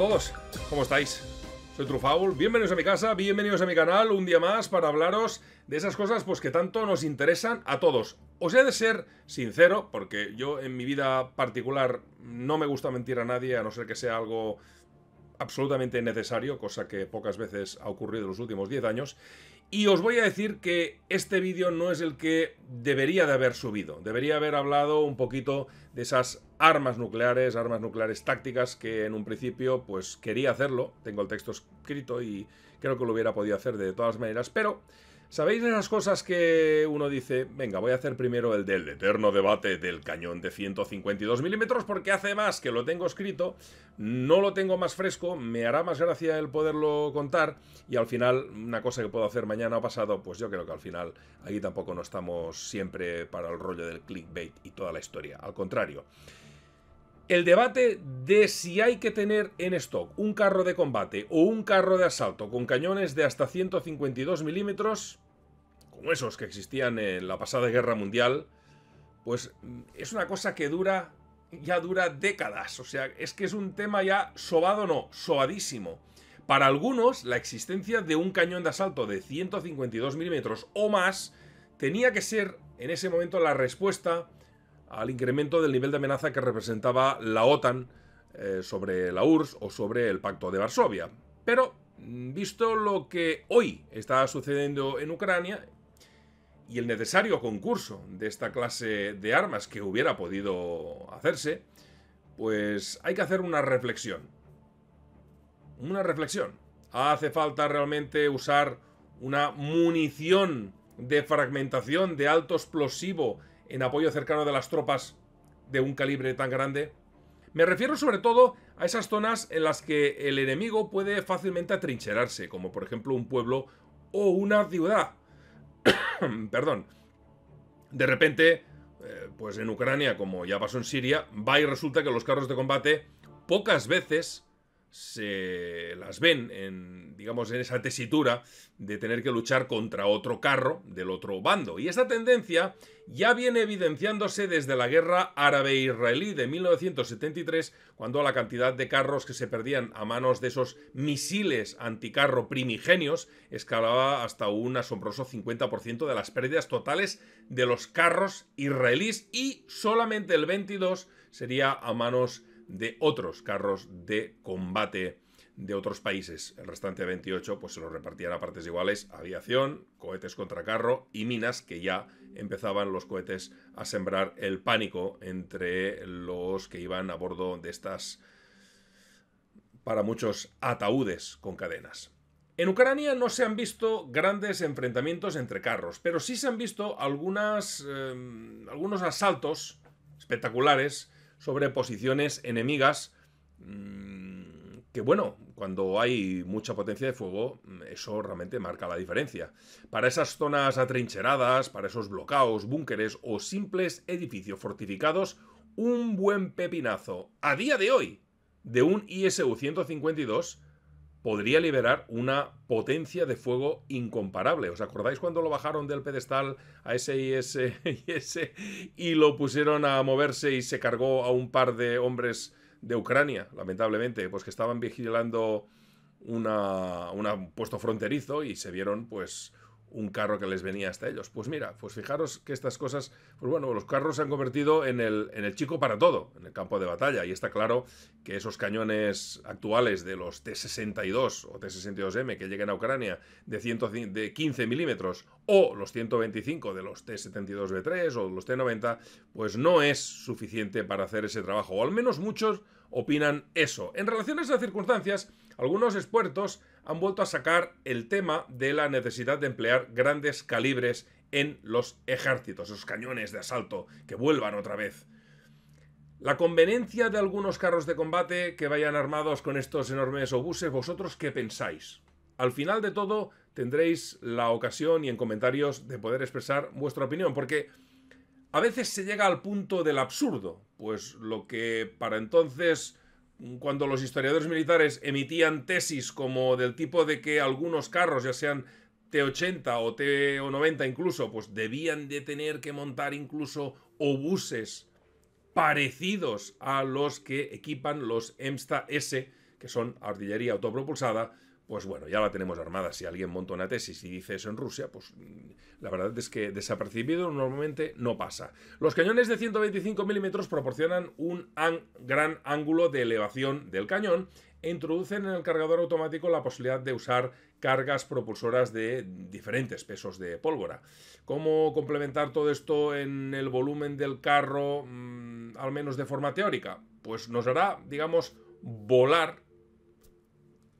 todos, ¿cómo estáis? Soy Trufaul, bienvenidos a mi casa, bienvenidos a mi canal, un día más para hablaros de esas cosas pues que tanto nos interesan a todos. Os he de ser sincero, porque yo en mi vida particular no me gusta mentir a nadie, a no ser que sea algo absolutamente necesario, cosa que pocas veces ha ocurrido en los últimos 10 años. Y os voy a decir que este vídeo no es el que debería de haber subido. Debería haber hablado un poquito de esas armas nucleares, armas nucleares tácticas que en un principio pues quería hacerlo. Tengo el texto escrito y creo que lo hubiera podido hacer de todas maneras, pero ¿Sabéis las cosas que uno dice? Venga, voy a hacer primero el del eterno debate del cañón de 152 milímetros porque hace más que lo tengo escrito, no lo tengo más fresco, me hará más gracia el poderlo contar y al final una cosa que puedo hacer mañana o pasado, pues yo creo que al final aquí tampoco no estamos siempre para el rollo del clickbait y toda la historia, al contrario el debate de si hay que tener en stock un carro de combate o un carro de asalto con cañones de hasta 152 milímetros, como esos que existían en la pasada guerra mundial, pues mm, es una cosa que dura, ya dura décadas. O sea, es que es un tema ya sobado, no, sobadísimo. Para algunos, la existencia de un cañón de asalto de 152 milímetros o más tenía que ser en ese momento la respuesta al incremento del nivel de amenaza que representaba la OTAN eh, sobre la URSS o sobre el Pacto de Varsovia. Pero, mm, visto lo que hoy está sucediendo en Ucrania y el necesario concurso de esta clase de armas que hubiera podido hacerse, pues hay que hacer una reflexión. Una reflexión. ¿Hace falta realmente usar una munición de fragmentación de alto explosivo en apoyo cercano de las tropas de un calibre tan grande. Me refiero sobre todo a esas zonas en las que el enemigo puede fácilmente atrincherarse, como por ejemplo un pueblo o una ciudad. Perdón. De repente, eh, pues en Ucrania, como ya pasó en Siria, va y resulta que los carros de combate pocas veces se las ven en, digamos, en esa tesitura de tener que luchar contra otro carro del otro bando. Y esa tendencia ya viene evidenciándose desde la guerra árabe-israelí de 1973, cuando la cantidad de carros que se perdían a manos de esos misiles anticarro primigenios escalaba hasta un asombroso 50% de las pérdidas totales de los carros israelíes y solamente el 22 sería a manos de otros carros de combate de otros países. El restante 28 pues se los repartían a partes iguales, aviación, cohetes contra carro y minas que ya empezaban los cohetes a sembrar el pánico entre los que iban a bordo de estas para muchos ataúdes con cadenas. En Ucrania no se han visto grandes enfrentamientos entre carros, pero sí se han visto algunas, em, algunos asaltos espectaculares sobre posiciones enemigas mm, que bueno, cuando hay mucha potencia de fuego, mm, eso realmente marca la diferencia. Para esas zonas atrincheradas, para esos bloqueos, búnkeres o simples edificios fortificados, un buen pepinazo a día de hoy de un ISU-152 podría liberar una potencia de fuego incomparable. ¿Os acordáis cuando lo bajaron del pedestal a ese y ese y lo pusieron a moverse y se cargó a un par de hombres de Ucrania, lamentablemente, pues que estaban vigilando un puesto fronterizo y se vieron pues un carro que les venía hasta ellos. Pues mira, pues fijaros que estas cosas, pues bueno, los carros se han convertido en el, en el chico para todo, en el campo de batalla, y está claro que esos cañones actuales de los T-62 o T-62M que lleguen a Ucrania de, de 15 milímetros o los 125 de los T-72B3 o los T-90, pues no es suficiente para hacer ese trabajo, o al menos muchos opinan eso. En relación a esas circunstancias, algunos expertos han vuelto a sacar el tema de la necesidad de emplear grandes calibres en los ejércitos, esos cañones de asalto, que vuelvan otra vez. La conveniencia de algunos carros de combate que vayan armados con estos enormes obuses, ¿vosotros qué pensáis? Al final de todo tendréis la ocasión y en comentarios de poder expresar vuestra opinión, porque a veces se llega al punto del absurdo, pues lo que para entonces cuando los historiadores militares emitían tesis como del tipo de que algunos carros, ya sean T80 o T90 incluso, pues debían de tener que montar incluso obuses parecidos a los que equipan los EMSTA S, que son artillería autopropulsada, pues bueno, ya la tenemos armada. Si alguien monta una tesis y dice eso en Rusia, pues mm, la verdad es que desapercibido normalmente no pasa. Los cañones de 125 milímetros proporcionan un gran ángulo de elevación del cañón e introducen en el cargador automático la posibilidad de usar cargas propulsoras de diferentes pesos de pólvora. ¿Cómo complementar todo esto en el volumen del carro, mm, al menos de forma teórica? Pues nos hará, digamos, volar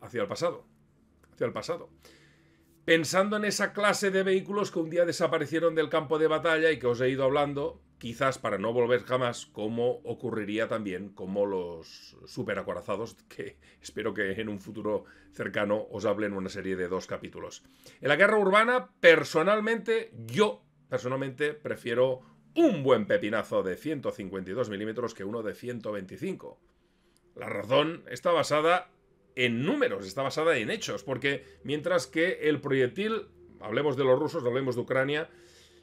hacia el pasado al pasado. Pensando en esa clase de vehículos que un día desaparecieron del campo de batalla y que os he ido hablando, quizás para no volver jamás, como ocurriría también como los superacorazados, que espero que en un futuro cercano os hable en una serie de dos capítulos. En la guerra urbana, personalmente, yo personalmente prefiero un buen pepinazo de 152 milímetros que uno de 125. La razón está basada en números, está basada en hechos, porque mientras que el proyectil, hablemos de los rusos, hablemos de Ucrania,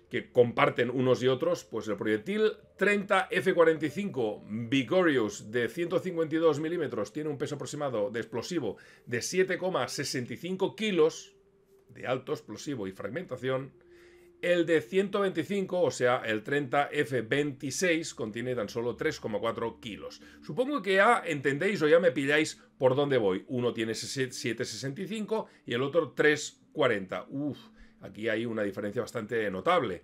que comparten unos y otros, pues el proyectil 30 F-45 Vigorious de 152 milímetros tiene un peso aproximado de explosivo de 7,65 kilos de alto explosivo y fragmentación, el de 125, o sea, el 30F26, contiene tan solo 3,4 kilos. Supongo que ya entendéis o ya me pilláis por dónde voy. Uno tiene 7,65 y el otro 3,40. Uf, aquí hay una diferencia bastante notable.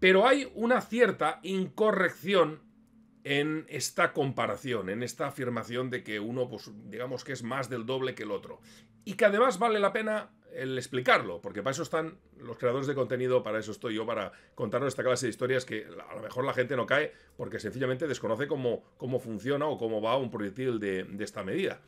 Pero hay una cierta incorrección en esta comparación, en esta afirmación de que uno, pues digamos que es más del doble que el otro. Y que además vale la pena el explicarlo, porque para eso están los creadores de contenido, para eso estoy yo, para contarnos esta clase de historias que a lo mejor la gente no cae porque sencillamente desconoce cómo, cómo funciona o cómo va un proyectil de, esta medida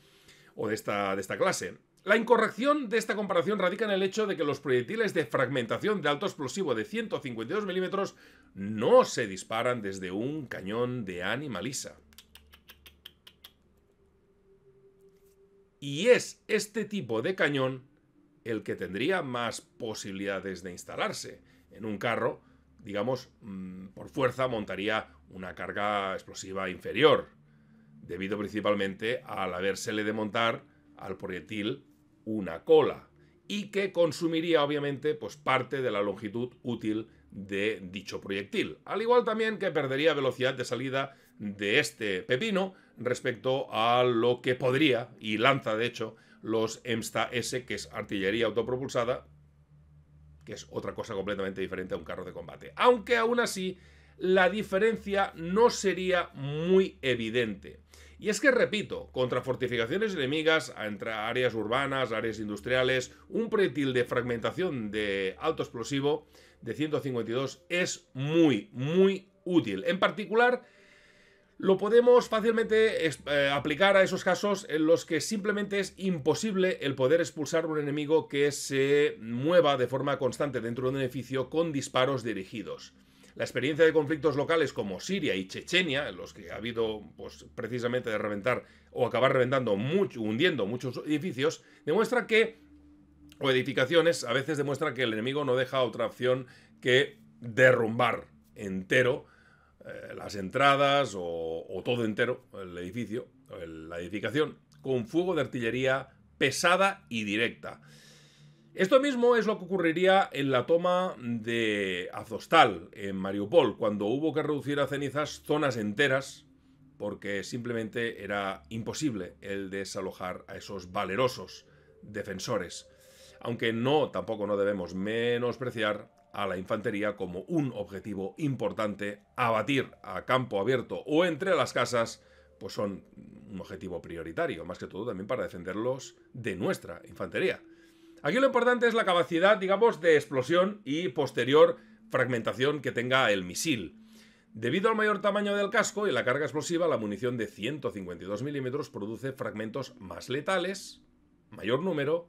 o de esta, de esta clase. La incorrección de esta comparación radica en el hecho de que los proyectiles de fragmentación de alto explosivo de 152 milímetros no se disparan desde un cañón de animalisa. Y es este tipo de cañón el que tendría más posibilidades de instalarse. En un carro, digamos, mm, por fuerza montaría una carga explosiva inferior, debido principalmente al habérsele de montar al proyectil una cola, y que consumiría obviamente pues, parte de la longitud útil de dicho proyectil. Al igual también que perdería velocidad de salida de este pepino respecto a lo que podría, y lanza de hecho, los EMSTA S, que es artillería autopropulsada, que es otra cosa completamente diferente a un carro de combate. Aunque aún así, la diferencia no sería muy evidente. Y es que, repito, contra fortificaciones enemigas, entre áreas urbanas, áreas industriales, un proyectil de fragmentación de alto explosivo de 152 es muy, muy útil. En particular, lo podemos fácilmente eh, aplicar a esos casos en los que simplemente es imposible el poder expulsar un enemigo que se mueva de forma constante dentro de un edificio con disparos dirigidos. La experiencia de conflictos locales como Siria y Chechenia, en los que ha habido pues, precisamente de reventar o acabar reventando, mucho, hundiendo muchos edificios, demuestra que, o edificaciones, a veces demuestra que el enemigo no deja otra opción que derrumbar entero eh, las entradas o, todo entero, el edificio, la edificación, con fuego de artillería pesada y directa. Esto mismo es lo que ocurriría en la toma de Azostal, en Mariupol, cuando hubo que reducir a cenizas zonas enteras, porque simplemente era imposible el desalojar a esos valerosos defensores. Aunque no, tampoco no debemos menospreciar a la infantería como un objetivo importante, abatir a campo abierto o entre las casas, pues son un objetivo prioritario, más que todo también para defenderlos de nuestra infantería. Aquí lo importante es la capacidad, digamos, de explosión y posterior fragmentación que tenga el misil. Debido al mayor tamaño del casco y la carga explosiva, la munición de 152 milímetros produce fragmentos más letales, mayor número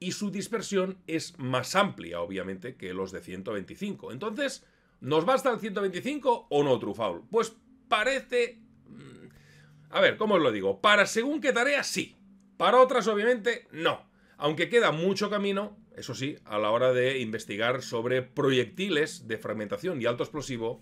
y su dispersión es más amplia, obviamente, que los de 125. Entonces, ¿nos basta el 125 o no, Trufaul? Pues parece... Mm, a ver, ¿cómo os lo digo? Para según qué tarea, sí. Para otras, obviamente, no. Aunque queda mucho camino, eso sí, a la hora de investigar sobre proyectiles de fragmentación y alto explosivo,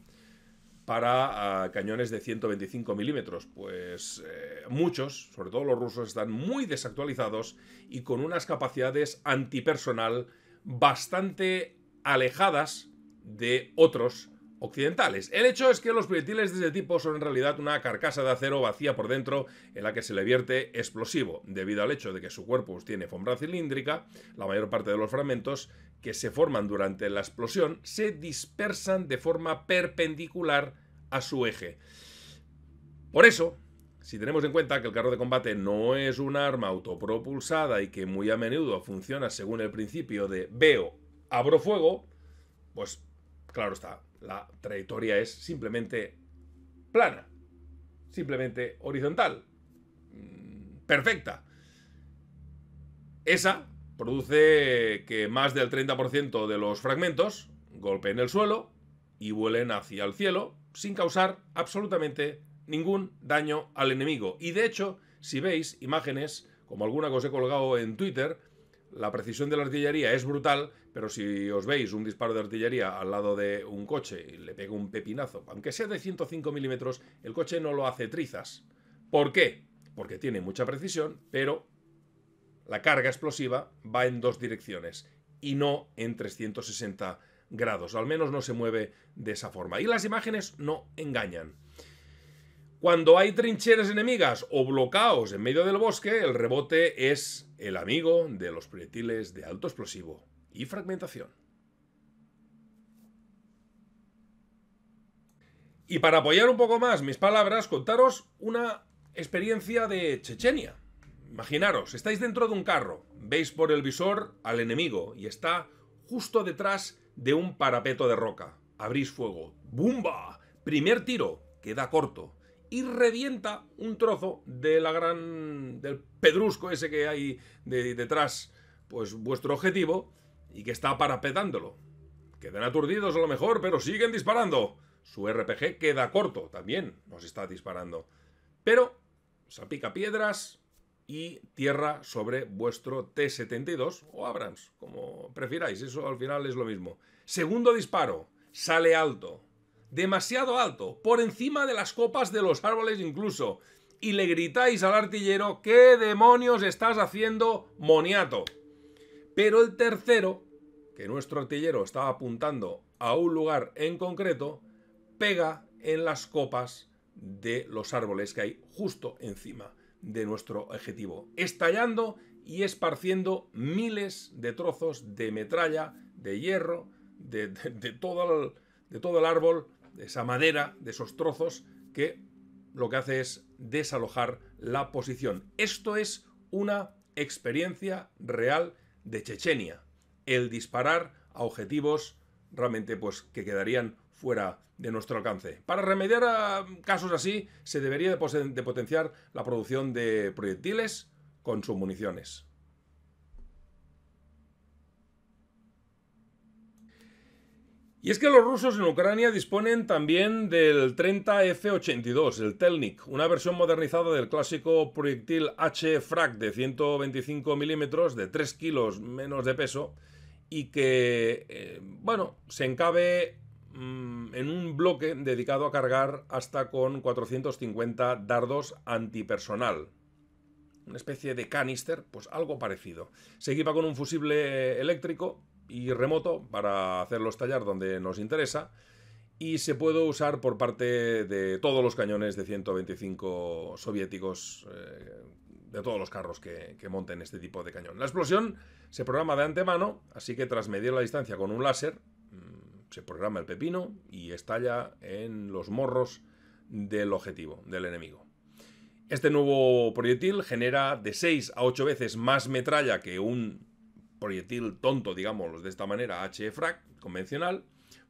para ah, cañones de 125 milímetros? Pues eh, muchos, sobre todo los rusos, están muy desactualizados y con unas capacidades antipersonal bastante alejadas de otros occidentales. El hecho es que los proyectiles de este tipo son en realidad una carcasa de acero vacía por dentro en la que se le vierte explosivo, debido al hecho de que su cuerpo tiene forma cilíndrica, la mayor parte de los fragmentos que se forman durante la explosión se dispersan de forma perpendicular a su eje. Por eso, si tenemos en cuenta que el carro de combate no es un arma autopropulsada y que muy a menudo funciona según el principio de veo, abro fuego, pues claro está, la trayectoria es simplemente plana, simplemente horizontal, mm, perfecta. Esa produce que más del 30% de los fragmentos golpeen el suelo y vuelen hacia el cielo sin causar absolutamente ningún daño al enemigo. Y de hecho, si veis imágenes, como alguna que os he colgado en Twitter, la precisión de la artillería es brutal, pero si os veis un disparo de artillería al lado de un coche y le pega un pepinazo, aunque sea de 105 milímetros, el coche no lo hace trizas. ¿Por qué? Porque tiene mucha precisión, pero la carga explosiva va en dos direcciones y no en 360 grados. Al menos no se mueve de esa forma. Y las imágenes no engañan. Cuando hay trincheras enemigas o bloqueos en medio del bosque, el rebote es el amigo de los proyectiles de alto explosivo y fragmentación. Y para apoyar un poco más mis palabras, contaros una experiencia de Chechenia. Imaginaros, estáis dentro de un carro, veis por el visor al enemigo y está justo detrás de un parapeto de roca. Abrís fuego. ¡Bumba! Primer tiro, queda corto y revienta un trozo de la gran del pedrusco ese que hay detrás pues vuestro objetivo y que está parapetándolo. Quedan aturdidos a lo mejor, pero siguen disparando. Su RPG queda corto también, nos está disparando. Pero salpica piedras y tierra sobre vuestro T-72 o Abrams, como prefiráis, eso al final es lo mismo. Segundo disparo, sale alto, demasiado alto, por encima de las copas de los árboles incluso, y le gritáis al artillero, ¿qué demonios estás haciendo, moniato? Pero el tercero, que nuestro artillero estaba apuntando a un lugar en concreto, pega en las copas de los árboles que hay justo encima de nuestro objetivo, estallando y esparciendo miles de trozos de metralla, de hierro, de, todo, de todo el árbol esa madera, de esos trozos, que lo que hace es desalojar la posición. Esto es una experiencia real de Chechenia. El disparar a objetivos realmente pues que quedarían fuera de nuestro alcance. Para remediar casos así, se debería de potenciar la producción de proyectiles con sus municiones. Y es que los rusos en Ucrania disponen también del 30 F-82, el Telnik, una versión modernizada del clásico proyectil H-Frac de 125 milímetros, de 3 kilos menos de peso, y que, eh, bueno, se encabe mm, en un bloque dedicado a cargar hasta con 450 dardos antipersonal, una especie de canister, pues algo parecido. Se equipa con un fusible eh, eléctrico y remoto para hacerlos estallar donde nos interesa y se puede usar por parte de todos los cañones de 125 soviéticos, eh, de todos los carros que, monten este tipo de cañón. La explosión se programa de antemano, así que tras medir la distancia con un láser, mm, se programa el pepino y estalla en los morros del objetivo, del enemigo. Este nuevo proyectil genera de 6 a 8 veces más metralla que un proyectil tonto, digamos, de esta manera, HFRAC, convencional,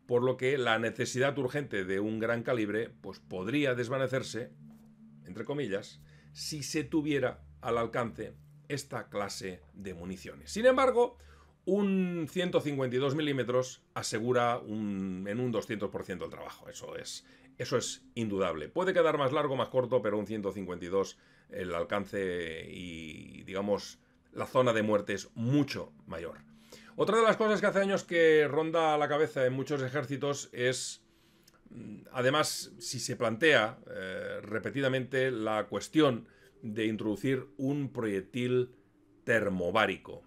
por lo que la necesidad urgente de un gran calibre pues podría desvanecerse, entre comillas, si se tuviera al alcance esta clase de municiones. Sin embargo, un 152 milímetros asegura un, en un 200% el trabajo. Eso es, eso es indudable. Puede quedar más largo, más corto, pero un 152 el alcance y, digamos, la zona de muerte es mucho mayor. Otra de las cosas que hace años que ronda la cabeza en muchos ejércitos es, mm, además, si se plantea eh, repetidamente la cuestión de introducir un proyectil termobárico.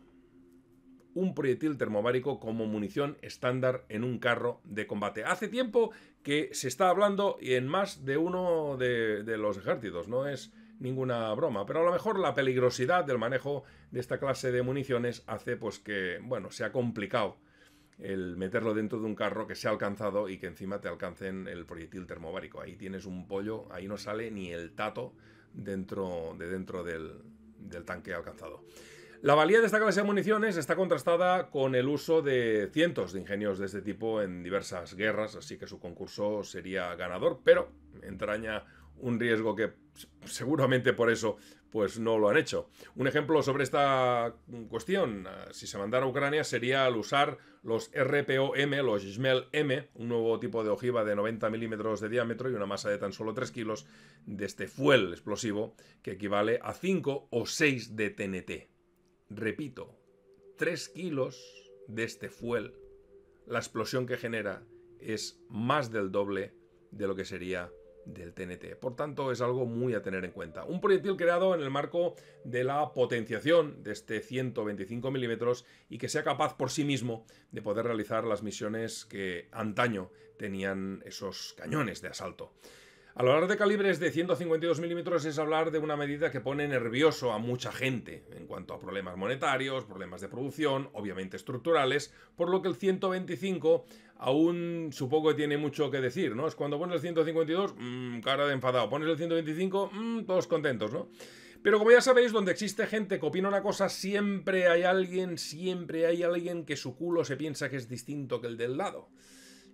Un proyectil termobárico como munición estándar en un carro de combate. Hace tiempo que se está hablando en más de uno de los ejércitos, no es ninguna broma, pero a lo mejor la peligrosidad del manejo de esta clase de municiones hace pues que, bueno, sea complicado el meterlo dentro de un carro que se ha alcanzado y que encima te alcancen el proyectil termobárico. Ahí tienes un pollo, ahí no sale ni el tato dentro de dentro del, del tanque alcanzado. La valía de esta clase de municiones está contrastada con el uso de cientos de ingenios de este tipo en diversas guerras, así que su concurso sería ganador, pero entraña un riesgo que seguramente por eso pues no lo han hecho. Un ejemplo sobre esta cuestión, ah, si se mandara a Ucrania, sería al usar los RPOM, los Jmel M, un nuevo tipo de ojiva de 90 milímetros de diámetro y una masa de tan solo 3 kilos de este fuel explosivo que equivale a 5 o 6 de TNT. Repito, 3 kilos de este fuel. La explosión que genera es más del doble de lo que sería del TNT. Por tanto, es algo muy a tener en cuenta. Un proyectil creado en el marco de la potenciación de este 125 mm y que sea capaz por sí mismo de poder realizar las misiones que antaño tenían esos cañones de asalto. Al hablar de calibres de 152 milímetros es hablar de una medida que pone nervioso a mucha gente en cuanto a problemas monetarios, problemas de producción, obviamente estructurales, por lo que el 125 aún supongo que tiene mucho que decir, ¿no? Es cuando pones el 152, mm, cara de enfadado, pones el 125, mm, todos contentos, ¿no? Pero como ya sabéis, donde existe gente que opina una cosa, siempre hay alguien, siempre hay alguien que su culo se piensa que es distinto que el del lado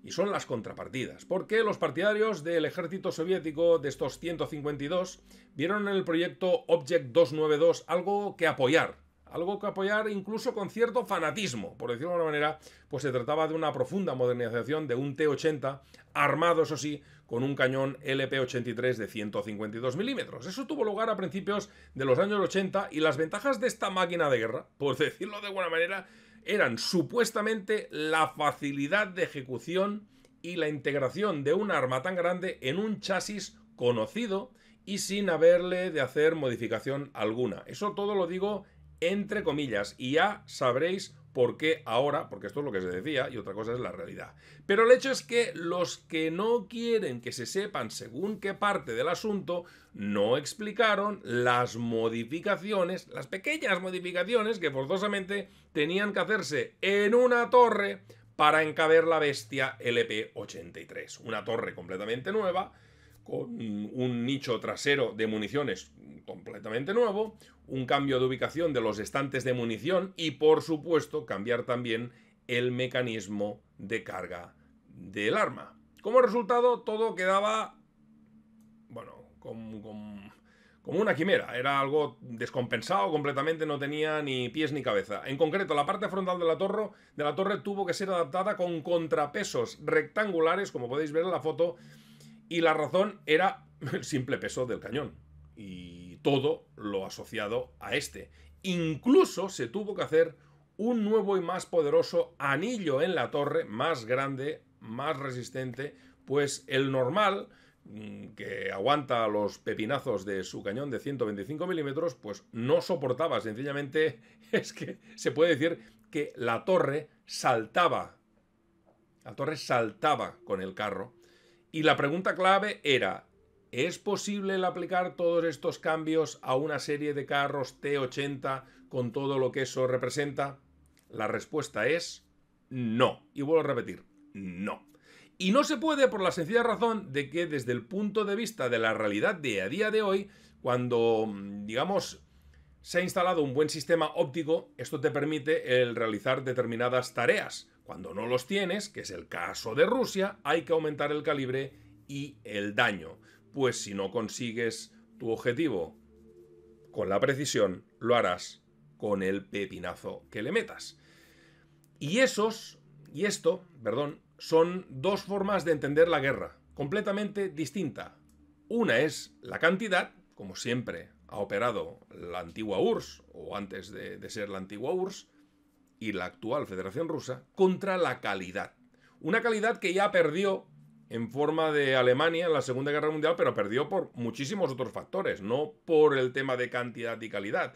y son las contrapartidas, porque los partidarios del ejército soviético de estos 152 vieron en el proyecto Object 292 algo que apoyar, algo que apoyar incluso con cierto fanatismo, por decirlo de alguna manera, pues se trataba de una profunda modernización de un T-80, armado eso sí, con un cañón LP-83 de 152 milímetros. Eso tuvo lugar a principios de los años 80 y las ventajas de esta máquina de guerra, por decirlo de alguna manera, eran supuestamente la facilidad de ejecución y la integración de un arma tan grande en un chasis conocido y sin haberle de hacer modificación alguna. Eso todo lo digo entre comillas y ya sabréis ¿Por qué ahora? Porque esto es lo que se decía y otra cosa es la realidad. Pero el hecho es que los que no quieren que se sepan según qué parte del asunto no explicaron las modificaciones, las pequeñas modificaciones que forzosamente tenían que hacerse en una torre para encaber la bestia LP83. Una torre completamente nueva con un nicho trasero de municiones completamente nuevo, un cambio de ubicación de los estantes de munición y por supuesto cambiar también el mecanismo de carga del arma. Como resultado todo quedaba, bueno, como, una quimera, era algo descompensado completamente, no tenía ni pies ni cabeza. En concreto, la parte frontal de la, de la torre tuvo que ser adaptada con contrapesos rectangulares, como podéis ver en la foto, y la razón era el simple peso del cañón y todo lo asociado a este. Incluso se tuvo que hacer un nuevo y más poderoso anillo en la torre, más grande, más resistente, pues el normal, mm, que aguanta los pepinazos de su cañón de 125 milímetros, pues no soportaba, sencillamente es que se puede decir que la torre saltaba, la torre saltaba con el carro y la pregunta clave era, ¿es posible aplicar todos estos cambios a una serie de carros T80 con todo lo que eso representa? La respuesta es no. Y vuelvo a repetir, no. Y no se puede por la sencilla razón de que desde el punto de vista de la realidad de a día de hoy, cuando, mm, digamos, se ha instalado un buen sistema óptico, esto te permite el realizar determinadas tareas. Cuando no los tienes, que es el caso de Rusia, hay que aumentar el calibre y el daño. Pues si no consigues tu objetivo con la precisión, lo harás con el pepinazo que le metas. Y esos, y esto, perdón, son dos formas de entender la guerra, completamente distinta. Una es la cantidad, como siempre ha operado la antigua URSS, o antes de, ser la antigua URSS, y la actual Federación Rusa, contra la calidad. Una calidad que ya perdió en forma de Alemania en la Segunda Guerra Mundial, pero perdió por muchísimos otros factores, no por el tema de cantidad y calidad.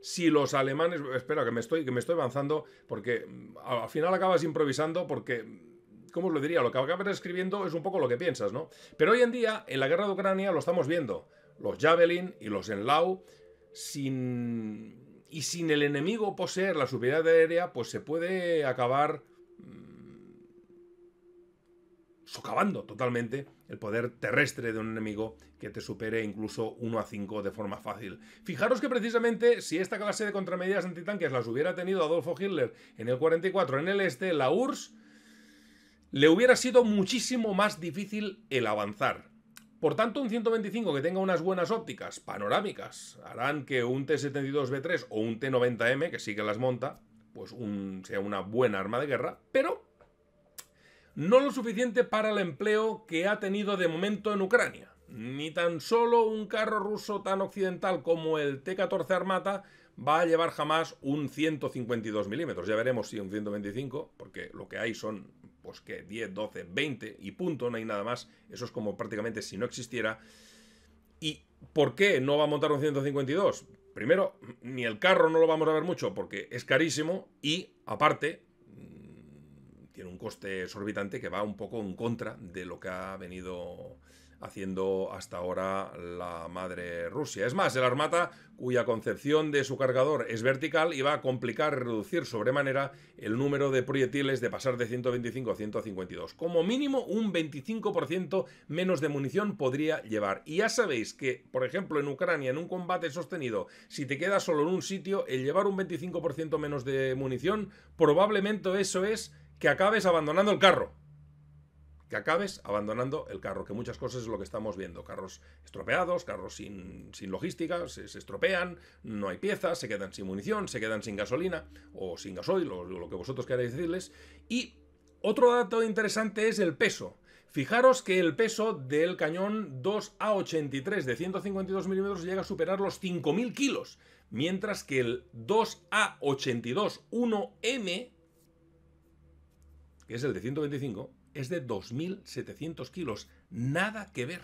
Si los alemanes, espera que me estoy que me estoy avanzando porque mm, al final acabas improvisando porque mm, ¿cómo os lo diría? Lo que acabas escribiendo es un poco lo que piensas, ¿no? Pero hoy en día en la guerra de Ucrania lo estamos viendo los Javelin y los Enlau, sin, y sin el enemigo poseer la superioridad aérea, pues se puede acabar mm, socavando totalmente el poder terrestre de un enemigo que te supere incluso 1 a 5 de forma fácil. Fijaros que precisamente si esta clase de contramedidas antitanques las hubiera tenido Adolfo Hitler en el 44 en el este, la URSS, le hubiera sido muchísimo más difícil el avanzar. Por tanto, un 125 que tenga unas buenas ópticas panorámicas harán que un T-72B3 o un T-90M, que sí que las monta, pues sea una buena arma de guerra, pero no lo suficiente para el empleo que ha tenido de momento en Ucrania. Ni tan solo un carro ruso tan occidental como el T-14 Armata va a llevar jamás un 152 milímetros. Ya veremos si un 125, porque lo que hay son que 10, 12, 20 y punto, no hay nada más. Eso es como prácticamente si no existiera. ¿Y por qué no va a montar un 152? Primero, ni el carro no lo vamos a ver mucho porque es carísimo y aparte mm, tiene un coste exorbitante que va un poco en contra de lo que ha venido haciendo hasta ahora la madre Rusia. Es más, el Armata, cuya concepción de su cargador es vertical, y va a complicar reducir sobremanera el número de proyectiles de pasar de 125 a 152. Como mínimo un 25% menos de munición podría llevar. Y ya sabéis que, por ejemplo, en Ucrania, en un combate sostenido, si te quedas solo en un sitio, el llevar un 25% menos de munición, probablemente eso es que acabes abandonando el carro que acabes abandonando el carro, que muchas cosas es lo que estamos viendo. Carros estropeados, carros sin, logística, se, se, estropean, no hay piezas, se quedan sin munición, se quedan sin gasolina o sin gasoil, o lo que vosotros queráis decirles. Y otro dato interesante es el peso. Fijaros que el peso del cañón 2A83 de 152 milímetros llega a superar los 5.000 kilos, mientras que el 2A82 1M, que es el de 125, es de 2.700 kilos. Nada que ver.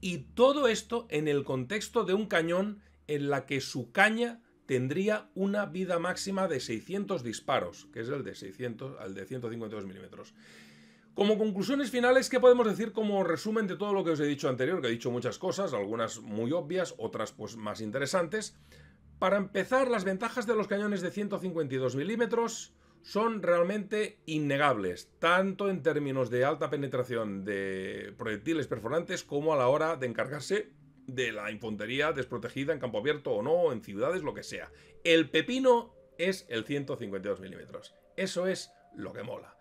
Y todo esto en el contexto de un cañón en la que su caña tendría una vida máxima de 600 disparos, que es el de 600 al de 152 milímetros. Como conclusiones finales, ¿qué podemos decir como resumen de todo lo que os he dicho anterior? Que he dicho muchas cosas, algunas muy obvias, otras pues más interesantes. Para empezar, las ventajas de los cañones de 152 milímetros son realmente innegables, tanto en términos de alta penetración de proyectiles perforantes como a la hora de encargarse de la infantería desprotegida en campo abierto o no, en ciudades, lo que sea. El pepino es el 152 milímetros. Eso es lo que mola.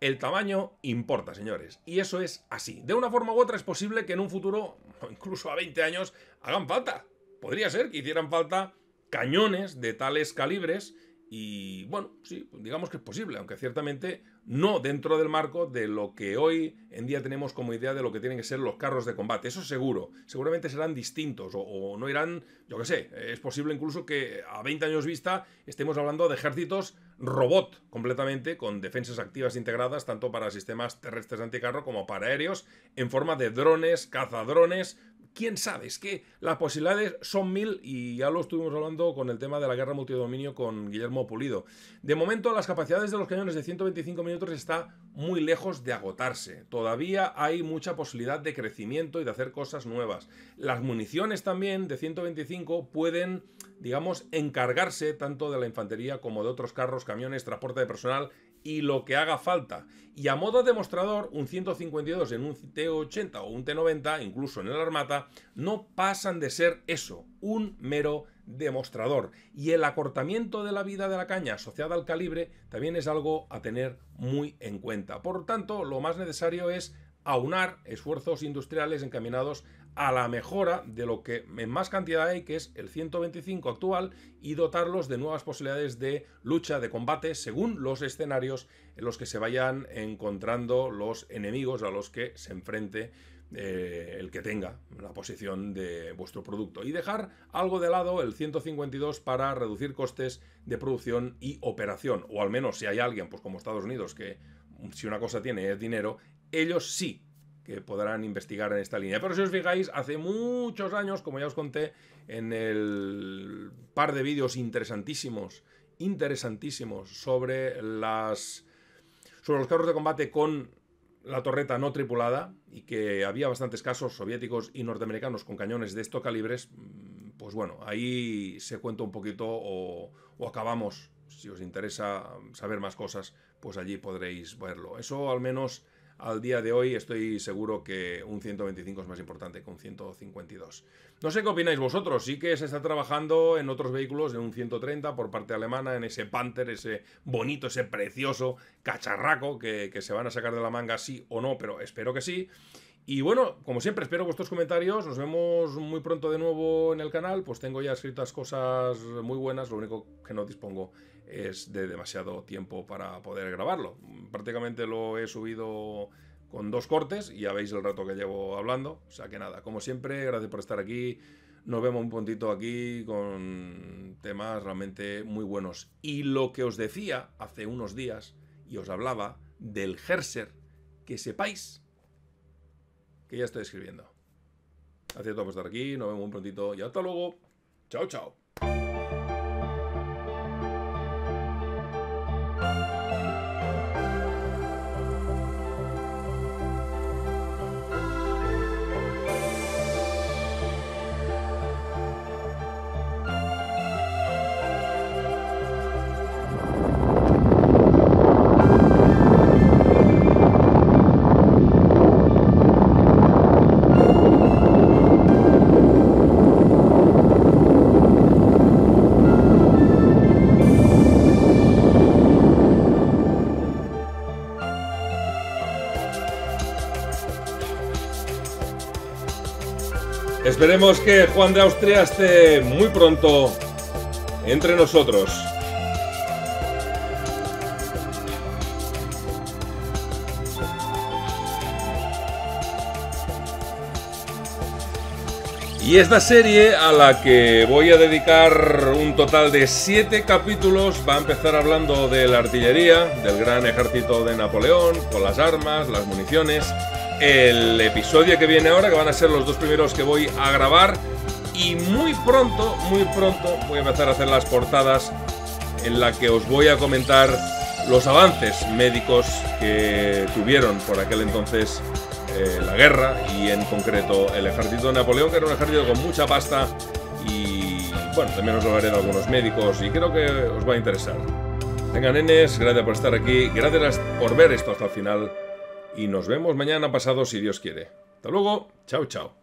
El tamaño importa, señores, y eso es así. De una forma u otra es posible que en un futuro, incluso a 20 años, hagan falta. Podría ser que hicieran falta cañones de tales calibres y bueno, sí, digamos que es posible, aunque ciertamente no dentro del marco de lo que hoy en día tenemos como idea de lo que tienen que ser los carros de combate. Eso seguro. Seguramente serán distintos o, no irán, yo qué sé. Es posible incluso que a 20 años vista estemos hablando de ejércitos robot completamente, con defensas activas integradas tanto para sistemas terrestres anticarro como para aéreos, en forma de drones, cazadrones, quién sabe, es que las posibilidades son mil y ya lo estuvimos hablando con el tema de la guerra multidominio con Guillermo Pulido. De momento, las capacidades de los cañones de 125 minutos está muy lejos de agotarse. Todavía hay mucha posibilidad de crecimiento y de hacer cosas nuevas. Las municiones también de 125 pueden, digamos, encargarse tanto de la infantería como de otros carros, camiones, transporte de personal, y lo que haga falta. Y a modo demostrador, un 152 en un T80 o un T90, incluso en el Armata, no pasan de ser eso, un mero demostrador. Y el acortamiento de la vida de la caña asociada al calibre también es algo a tener muy en cuenta. Por tanto, lo más necesario es aunar esfuerzos industriales encaminados a la mejora de lo que en más cantidad hay, que es el 125 actual, y dotarlos de nuevas posibilidades de lucha, de combate, según los escenarios en los que se vayan encontrando los enemigos a los que se enfrente eh, el que tenga la posición de vuestro producto. Y dejar algo de lado el 152 para reducir costes de producción y operación, o al menos si hay alguien, pues como Estados Unidos, que si una cosa tiene es dinero, ellos sí que podrán investigar en esta línea. Pero si os fijáis, hace muchos años, como ya os conté en el par de vídeos interesantísimos, interesantísimos sobre las sobre los carros de combate con la torreta no tripulada y que había bastantes casos soviéticos y norteamericanos con cañones de estos calibres, pues bueno, ahí se cuenta un poquito o, o acabamos. Si os interesa saber más cosas, pues allí podréis verlo. Eso al menos al día de hoy estoy seguro que un 125 es más importante que un 152. No sé qué opináis vosotros, sí que se está trabajando en otros vehículos en un 130 por parte alemana, en ese Panther, ese bonito, ese precioso cacharraco que, que se van a sacar de la manga sí o no, pero espero que sí. Y bueno, como siempre, espero vuestros comentarios. Nos vemos muy pronto de nuevo en el canal. Pues tengo ya escritas cosas muy buenas. Lo único que no dispongo es de demasiado tiempo para poder grabarlo. Prácticamente lo he subido con dos cortes y ya veis el rato que llevo hablando. O sea que nada, como siempre, gracias por estar aquí. Nos vemos un puntito aquí con temas realmente muy buenos. Y lo que os decía hace unos días y os hablaba del Gerser, que sepáis que ya estoy escribiendo. Así a por estar aquí, nos vemos un prontito y hasta luego. Chao, chao. Esperemos que Juan de Austria esté muy pronto entre nosotros. Y esta serie a la que voy a dedicar un total de siete capítulos va a empezar hablando de la artillería, del gran ejército de Napoleón, con las armas, las municiones el episodio que viene ahora, que van a ser los dos primeros que voy a grabar. Y muy pronto, muy pronto, voy a empezar a hacer las portadas en la que os voy a comentar los avances médicos que tuvieron por aquel entonces eh, la guerra y en concreto el ejército de Napoleón, que era un ejército con mucha pasta y bueno, también os hablaré de algunos médicos y creo que os va a interesar. Venga, nenes, gracias por estar aquí, gracias por ver esto hasta el final y nos vemos mañana pasado si Dios quiere. Hasta luego, chao, chao.